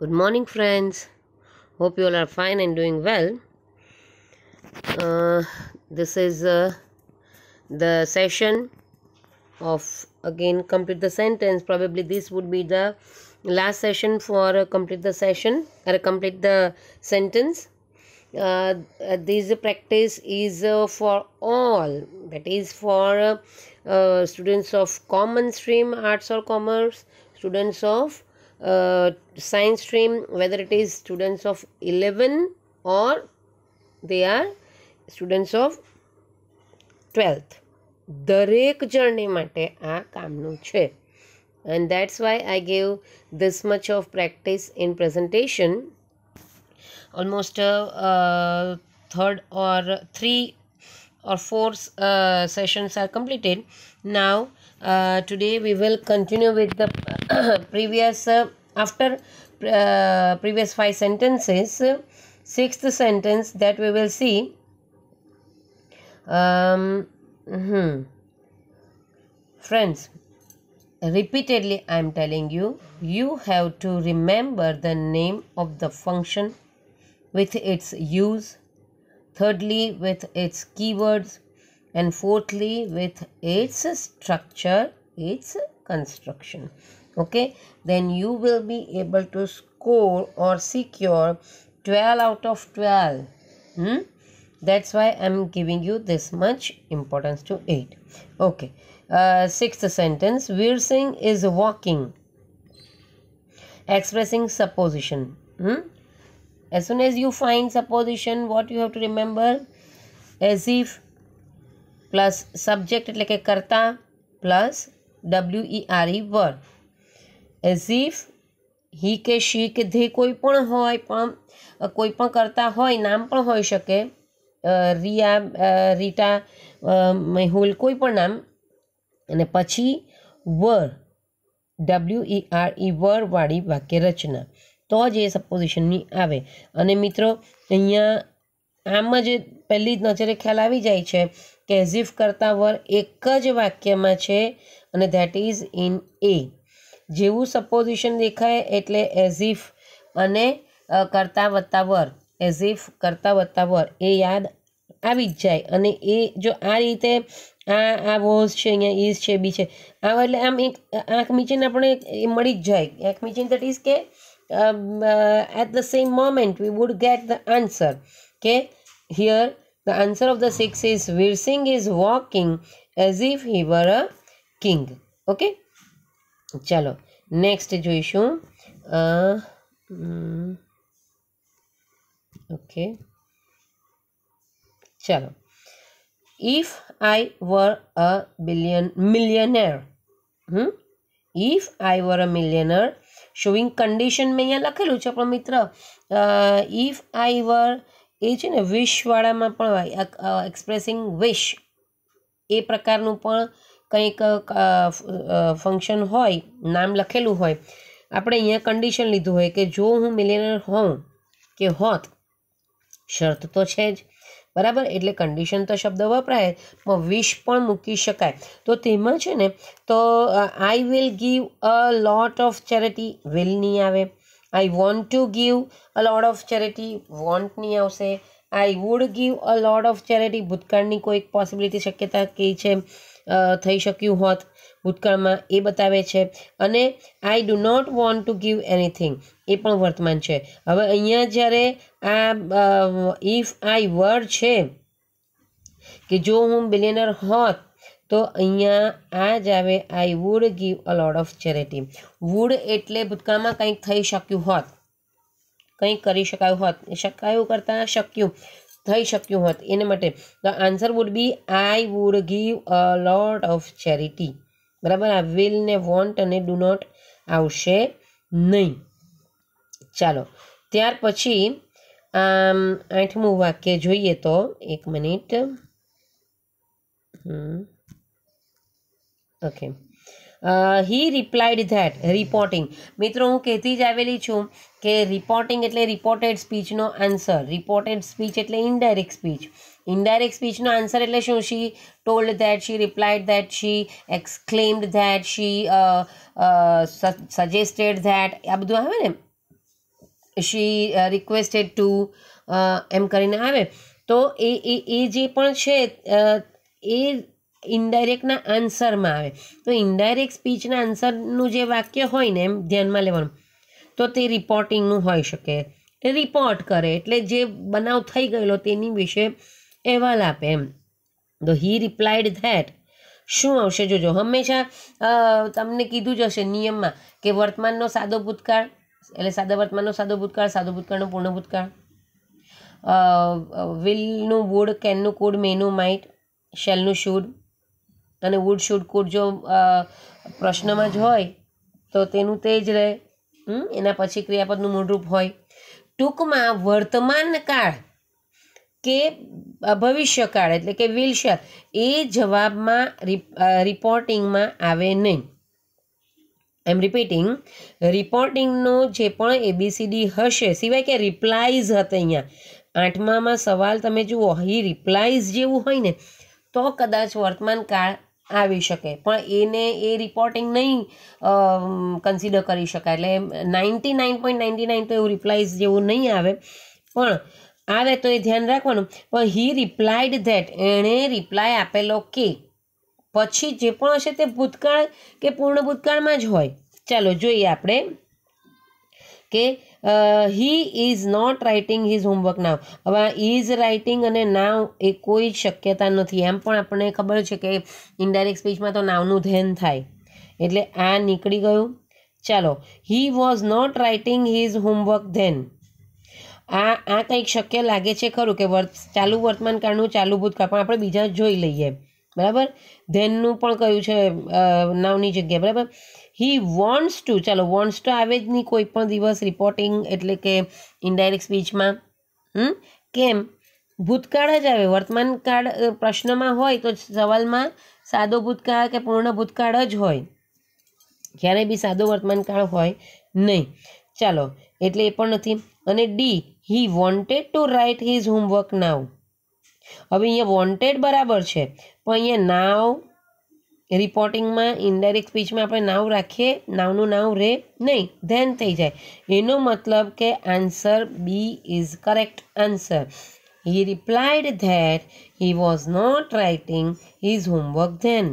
Good morning, friends. Hope you all are fine and doing well. Uh, this is uh, the session of again complete the sentence. Probably this would be the last session for uh, complete the session or complete the sentence. Uh, uh this practice is uh, for all that is for uh, uh students of common stream arts or commerce students of uh, science stream whether it is students of 11 or they are students of twelfth દરેક જણને માટે આ કામનું છે and that's why I gave this much of practice in presentation almost third or three or four sessions are completed now uh, today we will continue with the previous uh, after uh, previous five sentences sixth sentence that we will see um, mm hmm friends repeatedly i am telling you you have to remember the name of the function with its use thirdly with its keywords and fourthly with its structure its construction okay then you will be able to score or secure 12 out of 12 hmm? that's why i'm giving you this much importance to it okay uh, sixth sentence we're saying is walking expressing supposition hmm? as soon as you find supposition what you have to remember as if plus subject એટલે કે કરતા plus W E R E verb as if he કે she કે they કોઈ પણ હોય પણ કોઈ પણ કરતા હોય નામ પણ હોઈ શકે રિયા રીટા મેહુલ કોઈ પણ નામ અને પછી વર ડબલ્યુ ઈ આર ઈ વરવાળી વાક્ય રચના તો જ એ સપોઝિશનની આવે અને મિત્રો અહીંયા આમ જ પહેલી જ નજરે ખ્યાલ આવી જાય છે કેઝિફ કરતાં વર એક જ વાક્યમાં છે અને ધેટ ઇઝ ઇન એ જેવું સપોઝિશન દેખાય એટલે એઝિફ અને કરતા વત્તા વર એઝિફ કરતા વત્તા વર એ યાદ આવી જ જાય અને એ જો આ રીતે આ આ વોઝ છે અહીંયા ઇઝ છે બી છે આ એટલે આમ એક આંખ મીચીને આપણે એ મળી જ જાય આંખ મીચીને દેટ ઇઝ કે at the same moment we would get the answer કે here The answer of the 6 is Vir is walking as if he were a king. Okay. ચાલો next Uh, hmm. Okay. Chalo. if i were a billion millionaire hmm? if i were a millionaire showing condition મેં અહીંયા લખેલું છે if i were એ છે ને વિશવાળામાં પણ expressing વિશ એ પ્રકારનું પણ કંઈક ફંક્શન હોય નામ લખેલું હોય આપણે અહીંયા કન્ડિશન લીધું હોય કે જો હું મિલિયનર હોઉં કે હોત શરત તો છે જ બરાબર એટલે કન્ડિશન તો શબ્દ વપરાય પણ વિશ પણ મૂકી શકાય તો તેમાં છે ને તો I will give a lot of charity વિલની આવે I want to give a load of charity વોન્ટની આવશે I would give a load of charity ભૂતકાળની કોઈક પોસિબિલિટી શક્યતા કે છે થઈ શક્યું હોત ભૂતકાળમાં એ બતાવે છે અને I do not want to give anything એ પણ વર્તમાન છે હવે અહીંયા જ્યારે આ ઇફ આઈ વર્ડ છે કે જો હું બિલિયનર હોત તો અહીંયા આ જ આવે I would give a load of charity would એટલે ભૂતકાળમાં કંઈક થઈ શક્યું હોત કંઈક કરી શકાયું હોત શકાયું કરતાં શક્યું થઈ શક્યું હોત એને માટે the answer would be I would give a load of charity બરાબર આ વિલ ને વોન્ટ અને ડુ નોટ આવશે નહીં ચાલો ત્યાર પછી આમ આઠમું વાક્ય જોઈએ તો એક minute hmm okay he replied that reporting મિત્રો હું કહેતી જ આવેલી છું કે રિપોર્ટિંગ એટલે રિપોર્ટેડ સ્પીચનો આન્સર રિપોર્ટેડ સ્પીચ એટલે ઇનડાયરેક્ટ સ્પીચ ઇનડાયરેક્ટ સ્પીચનો આન્સર એટલે શું she told that she replied that she exclaimed that she suggested that આ બધું આવે ને શી રિક્વેસ્ટેડ ટુ એમ કરીને આવે તો એ એ જે પણ છે uh, એ ઇનડાયરેક્ટના આન્સરમાં આવે તો ઇનડાયરેક્ટ સ્પીચના આન્સરનું જે વાક્ય હોય ને એમ ધ્યાનમાં લેવાનું તો તે રિપોર્ટિંગનું હોઈ શકે એ રિપોર્ટ કરે એટલે જે બનાવ થઈ ગયેલો તેની વિશે અહેવાલ આપે એમ તો હી રિપ્લાઇડ ધેટ શું આવશે જોજો હંમેશા તમને કીધું જ હશે નિયમમાં કે વર્તમાનનો સાદો ભૂતકાળ એટલે સાદા વર્તમાનનો સાદો ભૂતકાળ સાદો ભૂતકાળનો પૂર્ણ ભૂતકાળ વિલનું વુડ કેનનું કુડ મેનું માઇટ શેલનું શુડ અને વુડ શુડ કુડ જો પ્રશ્નમાં જ હોય તો તેનું તે જ રહે એના પછી ક્રિયાપદનું મૂળરૂપ હોય ટૂંકમાં વર્તમાન કાળ કે ભવિષ્યકાળ એટલે કે વિલશર એ જવાબમાં રિપોર્ટિંગમાં આવે નહીં એમ રિપીટિંગ રિપોર્ટિંગનો જે પણ એબીસીડી હશે સિવાય કે રિપ્લાઇઝ હતા અહીંયા આઠમામાં સવાલ તમે જુઓ અહીં રિપ્લાઇઝ જેવું હોય ને તો કદાચ વર્તમાન કાળ આવી શકે પણ એને એ રિપોર્ટિંગ નહીં કન્સિડર કરી શકાય એટલે ninety nine point ninety nine તો એવું રિપ્લાય જેવું નહીં આવે પણ આવે તો એ ધ્યાન રાખવાનું પણ હી રિપ્લાઇડ ધેટ એણે રિપ્લાય આપેલો કે પછી જે પણ હશે તે ભૂતકાળ કે પૂર્ણ ભૂતકાળમાં જ હોય ચાલો જોઈએ આપણે કે he is not writing his homework now હવે ઇઝ રાઇટિંગ અને નાવ એ કોઈ જ શક્યતા નથી એમ પણ આપણને ખબર છે કે ઇન્ડાયરેક્ટ સ્પીચમાં તો નાવનું ધ્યાન થાય એટલે આ નીકળી ગયું ચાલો he was not writing his homework then આ આ કંઈક શક્ય લાગે છે ખરું કે વર્ત ચાલુ વર્તમાન કાળનું ચાલુ ભૂતકાળ પણ આપણે બીજા જોઈ લઈએ બરાબર ધેનનું પણ કયું છે નાવની જગ્યાએ બરાબર હી વોન્ટ્સ ટુ ચાલો વોન્ટ્સ ટુ આવે જ નહીં કોઈ પણ દિવસ રિપોર્ટિંગ એટલે કે ઇન્ડાયરેક્ટ સ્પીચમાં હમ કેમ ભૂતકાળ જ આવે વર્તમાનકાળ પ્રશ્નમાં હોય તો સવાલમાં સાદો ભૂતકાળ કે પૂર્ણ ભૂતકાળ જ હોય ક્યારે બી સાદો વર્તમાનકાળ હોય નહીં ચાલો એટલે એ પણ નથી અને D he wanted to write his homework now હવે અહીંયા વોન્ટેડ બરાબર છે પણ અહીંયા નાવ રિપોર્ટિંગમાં ઇનડાયરેક્ટ સ્પીચમાં આપણે નાવ રાખીએ નાવનું નાવ રે નહીં ધેન થઈ જાય એનો મતલબ કે answer B is correct answer he replied that he was not writing his homework then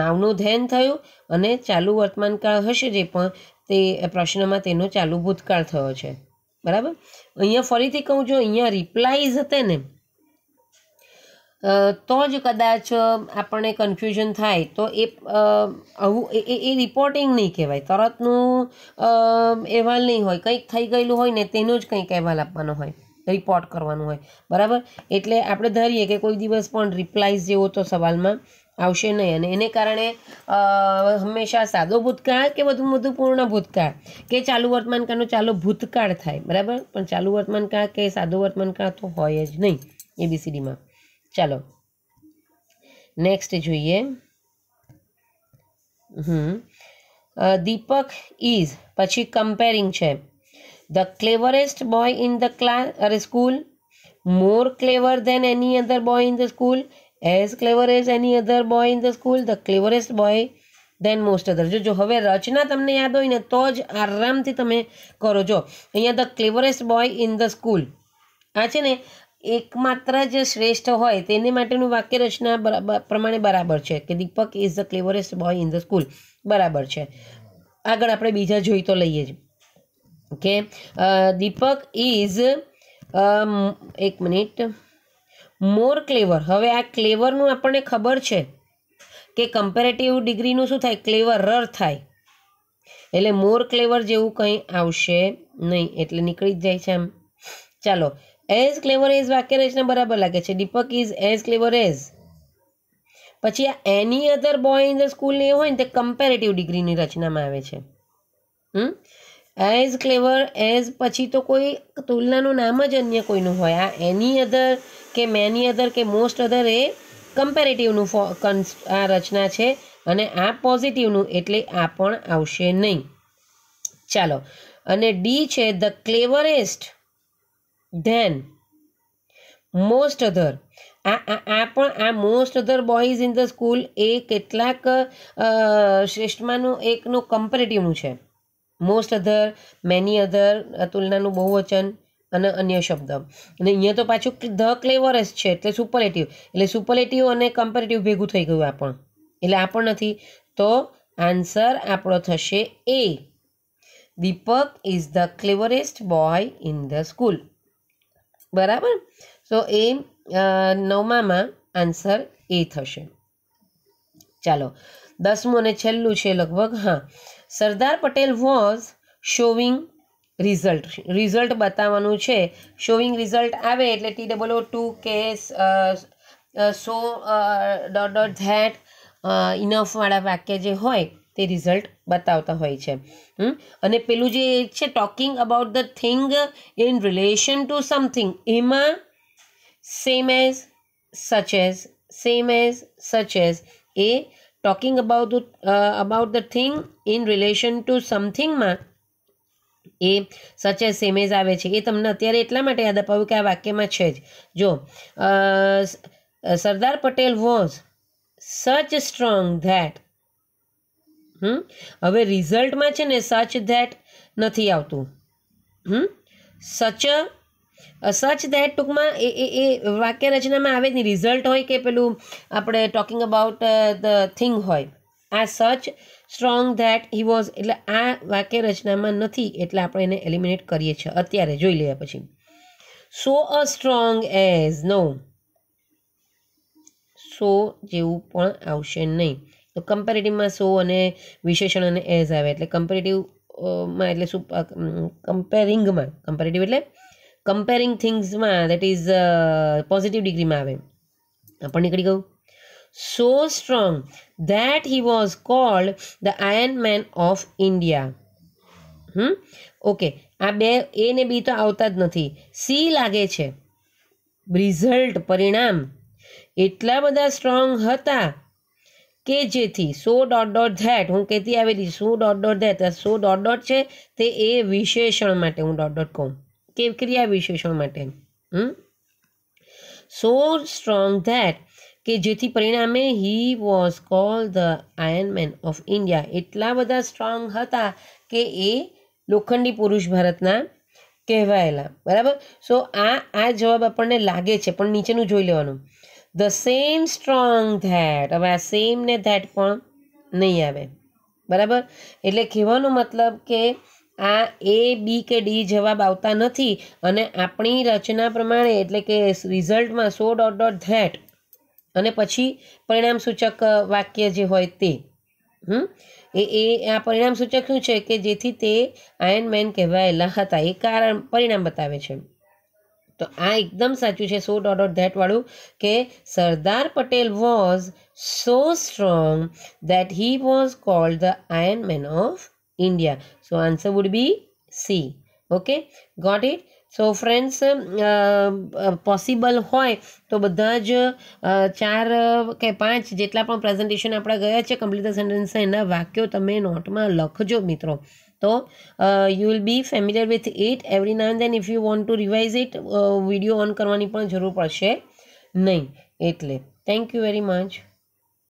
નાવનું ધેન થયું અને ચાલુ વર્તમાનકાળ હશે જે પણ તે પ્રશ્નમાં તેનો ચાલુ ભૂતકાળ થયો છે બરાબર અહીંયા ફરીથી કહું છું અહીંયા રિપ્લાઇઝ હતા ને તો જ કદાચ આપણને કન્ફ્યુઝન થાય તો એ આવું એ એ રિપોર્ટિંગ નહીં કહેવાય તરતનું અહેવાલ નહીં હોય કંઈક થઈ ગયેલું હોય ને તેનો જ કંઈક અહેવાલ આપવાનો હોય રિપોર્ટ કરવાનું હોય બરાબર એટલે આપણે ધારીએ કે કોઈ દિવસ પણ રિપ્લાય જેવો તો સવાલમાં આવશે નહીં અને એને કારણે હંમેશા સાદો ભૂતકાળ કે વધુ વધુ પૂર્ણ ભૂતકાળ કે ચાલુ વર્તમાનકાળનો ચાલુ ભૂતકાળ થાય બરાબર પણ ચાલુ વર્તમાનકાળ કે સાદો વર્તમાનકાળ તો હોય જ નહીં એબીસીડીમાં ચાલો નેક્સ્ટ જોઈએ હમ દીપક ઇઝ પછી કમ્પેરિંગ છે the cleverest boy in the class અરે school more clever than any other boy in the school as clever as any other boy in the school the cleverest boy than most other જો હવે રચના તમને યાદ હોય ને તો જ આરામથી તમે કરો જો અહીંયા the cleverest boy in the school આ છે ને એકમાત્ર જ શ્રેષ્ઠ હોય તેને માટેનું વાક્ય રચના પ્રમાણે બરાબર છે કે Deepak is the cleverest boy in the school બરાબર છે આગળ આપણે બીજા જોઈ તો લઈએ જ કે દીપક ઇઝ એક મિનિટ મોર ક્લેવર હવે આ ક્લેવરનું આપણને ખબર છે કે કમ્પેરેટિવ ડિગ્રીનું શું થાય ક્લેવર રર થાય એટલે મોર ક્લેવર જેવું કંઈ આવશે નહીં એટલે નીકળી જ જાય છે આમ ચાલો એઝ ક્લેવર એઝ વાક્ય રચના બરાબર લાગે છે Deepak is as clever as પછી આ any other boy in the school એ હોય ને તે કમ્પેરેટિવ ડિગ્રીની રચનામાં આવે છે હમ એઝ ક્લેવર એઝ પછી તો કોઈ તુલનાનું નામ જ અન્ય કોઈનું હોય આ એની અધર કે મેની અધર કે મોસ્ટ અધર એ કમ્પેરેટિવનું ફો કન્સ આ રચના છે અને આ પોઝિટિવનું એટલે આ પણ આવશે નહીં ચાલો અને ડી છે the cleverest than most other આ આ પણ આ most other boys in the school એ કેટલાક શ્રેષ્ઠમાંનું એકનું કમ્પેરેટિવનું છે મોસ્ટ અધર મેની અધર તુલનાનું બહુવચન અને અન્ય શબ્દ અને અહીંયા તો પાછું ધ ક્લેવરસ છે એટલે સુપરલેટિવ એટલે સુપરલેટિવ અને કમ્પેરેટિવ ભેગું થઈ ગયું આ પણ એટલે આ પણ નથી તો આન્સર આપણો થશે એ Deepak is the cleverest boy in the school બરાબર તો એ નવમામાં આન્સર એ થશે ચાલો દસમું અને છેલ્લું છે લગભગ હા Sardar Patel was showing result result બતાવવાનું છે શોવિંગ રિઝલ્ટ આવે એટલે T double O too case so dot dot that ઇનફવાળા વાક્ય જે હોય તે રિઝલ્ટ બતાવતા હોય છે અને પેલું જે છે talking about the thing in relation to something એમાં same as such as same as such as એ talking about about the thing in relation to સમથિંગમાં એ સચ એઝ સેમ એઝ આવે છે એ તમને અત્યારે એટલા માટે યાદ અપાવ્યું કે આ વાક્યમાં છે જ જો Sardar Patel was such strong that hmm હવે રિઝલ્ટમાં છે ને સચ ધેટ નથી આવતું હમ સચ સચ ધેટ ટૂંકમાં એ એ એ વાક્ય રચનામાં આવે જ નહીં રિઝલ્ટ હોય કે પેલું આપણે ટોકિંગ અબાઉટ ધ થિંગ હોય આ સચ સ્ટ્રોંગ ધેટ હી વોઝ એટલે આ વાક્ય રચનામાં નથી એટલે આપણે એને એલિમિનેટ કરીએ છીએ અત્યારે જોઈ લઈએ પછી સો અ સ્ટ્રોંગ એઝ નો સો જેવું પણ આવશે નહીં તો કમ્પેરેટિવમાં સો અને વિશેષણ અને એઝ આવે એટલે કમ્પેરેટિવમાં એટલે શું કમ્પેરિંગમાં કમ્પેરેટિવ એટલે કમ્પેરિંગ થિંગ્સમાં દેટ ઇઝ પોઝિટિવ ડિગ્રીમાં આવે પણ નીકળી ગયું so strong that he was called the iron man of India hmm okay આ બે એ ને બી તો આવતા જ નથી સી લાગે છે રિઝલ્ટ પરિણામ એટલા બધા સ્ટ્રોંગ હતા કે જેથી સો ડોટ ડોટ ધેટ હું કહેતી આવેલી so dot dot that so dot dot છે તે એ વિશેષણ માટે હું ડોટ ડોટ કહું કે ક્રિયા વિશેષણ માટે હમ સો સ્ટ્રોંગ ધેટ કે જેથી પરિણામે he was call the iron man of India એટલા બધા સ્ટ્રોંગ હતા કે એ લોખંડી પુરુષ ભારતના કહેવાયેલા બરાબર સો આ આ જવાબ આપણને લાગે છે પણ નીચેનું જોઈ લેવાનું ધ સેમ સ્ટ્રોંગ ધેટ હવે આ સેમ ને ધેટ પણ નહીં આવે બરાબર એટલે કહેવાનો મતલબ કે આ એ બી કે ડી જવાબ આવતા નથી અને આપણી રચના પ્રમાણે એટલે કે રિઝલ્ટમાં સો ડોટ ડોટ ધેટ અને પછી પરિણામ સૂચક વાક્ય જે હોય તે હમ એ એ આ પરિણામ સૂચક શું છે કે જેથી તે આયન મેન કહેવાયેલા હતા એ કારણ પરિણામ બતાવે છે તો આ એકદમ સાચું છે સો ડોટ ધેટ વાળું કે Sardar Patel was so strong that he was called the iron man of India so answer would be C okay got it so friends possible હોય તો બધા જ ચાર કે પાંચ જેટલા પણ પ્રેઝન્ટેશન આપણા ગયા છે કમ્પ્લીટ ધ સેન્ટેન્સ એના વાક્યો તમે નોટમાં લખજો મિત્રો So uh, you will be familiar with it every now and then if you want to revise it video on કરવાની પણ જરૂર પડશે નહીં એટલે થેન્ક યુ વેરી મચ